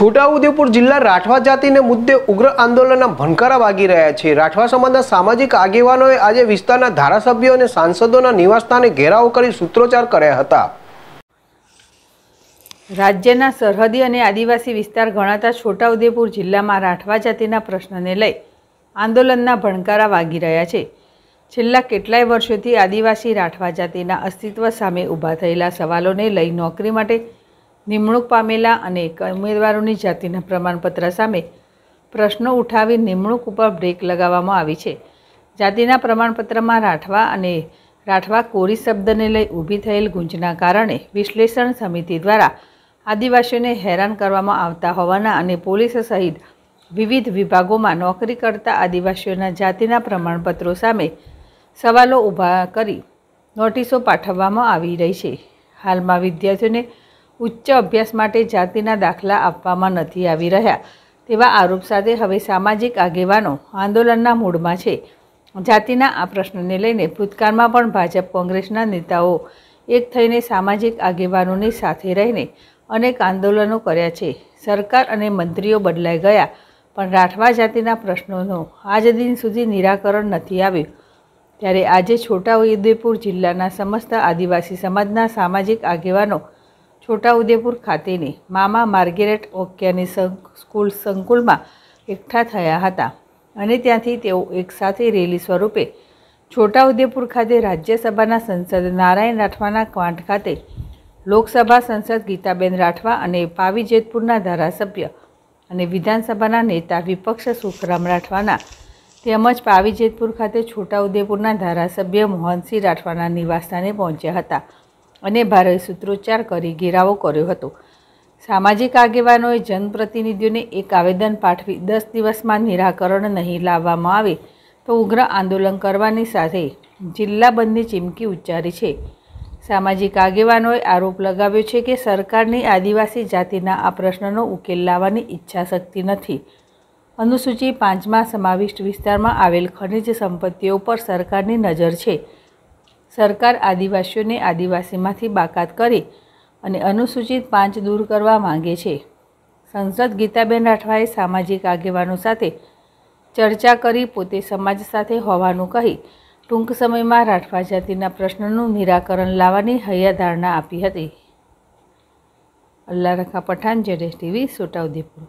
છોટાઉદેપુર જિલ્લા રાઠવા જાતિને મુદ્દે ઉગ્ર આંદોલનના ભણકારા વાગી રહ્યા છે રાઠવા સમાજના સામાજિક આગેવાનોએ આજે વિસ્તારના ધારાસભ્યો અને સાંસદોના નિવાસસ્થાને ઘેરાવો કરી સૂત્રોચ્ચાર કર્યા હતા રાજ્યના સરહદી અને આદિવાસી વિસ્તાર ગણાતા છોટાઉદેપુર જિલ્લામાં રાઠવા જાતિના પ્રશ્નને લઈ આંદોલનના ભણકારા વાગી રહ્યા છે છેલ્લા કેટલાય વર્ષોથી આદિવાસી રાઠવા જાતિના અસ્તિત્વ સામે ઊભા થયેલા સવાલોને લઈ નોકરી માટે નિમણૂક પામેલા અને ઉમેદવારોની જાતિના પ્રમાણપત્ર સામે પ્રશ્નો ઉઠાવી નિમણૂક ઉપર બ્રેક લગાવવામાં આવી છે જાતિના પ્રમાણપત્રમાં રાઠવા અને રાઠવા કોરી શબ્દને લઈ ઊભી થયેલ ગુંજના કારણે વિશ્લેષણ સમિતિ દ્વારા આદિવાસીઓને હેરાન કરવામાં આવતા હોવાના અને પોલીસ સહિત વિવિધ વિભાગોમાં નોકરી કરતા આદિવાસીઓના જાતિના પ્રમાણપત્રો સામે સવાલો ઊભા કરી નોટિસો પાઠવવામાં આવી રહી છે હાલમાં વિદ્યાર્થીઓને ઉચ્ચ અભ્યાસ માટે જાતિના દાખલા આપવામાં નથી આવી રહ્યા તેવા આરોપ સાથે હવે સામાજિક આગેવાનો આંદોલનના મૂડમાં છે જાતિના આ પ્રશ્નને લઈને ભૂતકાળમાં પણ ભાજપ કોંગ્રેસના નેતાઓ એક થઈને સામાજિક આગેવાનોની સાથે રહીને અનેક આંદોલનો કર્યા છે સરકાર અને મંત્રીઓ બદલાઈ ગયા પણ રાઠવા જાતિના પ્રશ્નોનું આજ દિન સુધી નિરાકરણ નથી આવ્યું ત્યારે આજે છોટાઉદેપુર જિલ્લાના સમસ્ત આદિવાસી સમાજના સામાજિક આગેવાનો છોટાઉદેપુર ખાતેની મામા માર્ગેરેટ ઓક્યાની સ્કૂલ સંકુલમાં એકઠા થયા હતા અને ત્યાંથી તેઓ એકસાથે રેલી સ્વરૂપે છોટાઉદેપુર ખાતે રાજ્યસભાના સંસદ નારાયણ રાઠવાના ક્વાંટ ખાતે લોકસભા સંસદ ગીતાબેન રાઠવા અને પાવી જેતપુરના ધારાસભ્ય અને વિધાનસભાના નેતા વિપક્ષ સુખરામ રાઠવાના તેમજ પાવી જેતપુર ખાતે છોટાઉદેપુરના ધારાસભ્ય મોહનસિંહ રાઠવાના નિવાસસ્થાને પહોંચ્યા હતા અને ભારે સૂત્રોચ્ચાર કરી ઘેરાવો કર્યો હતો સામાજિક આગેવાનોએ જનપ્રતિનિધિઓને એક આવેદન પાઠવી દસ દિવસમાં નિરાકરણ નહીં લાવવામાં આવે તો ઉગ્ર આંદોલન કરવાની સાથે જિલ્લા બંધની ચીમકી ઉચ્ચારી છે સામાજિક આગેવાનોએ આરોપ લગાવ્યો છે કે સરકારની આદિવાસી જાતિના આ પ્રશ્નનો ઉકેલ લાવવાની ઈચ્છાશક્તિ નથી અનુસૂચિ પાંચમાં સમાવિષ્ટ વિસ્તારમાં આવેલ ખનિજ સંપત્તિઓ પર સરકારની નજર છે સરકાર આદિવાસીઓને આદિવાસીમાંથી બાકાત કરી અને અનુસૂચિત પાંચ દૂર કરવા માંગે છે સંસદ ગીતાબેન રાઠવાએ સામાજિક આગેવાનો સાથે ચર્ચા કરી પોતે સમાજ સાથે હોવાનું કહી ટૂંક સમયમાં રાઠવા જાતિના પ્રશ્નનું નિરાકરણ લાવવાની હૈયાધારણા આપી હતી અલ્લા રખા પઠાણ જેડેશ ટીવી છોટાઉદેપુર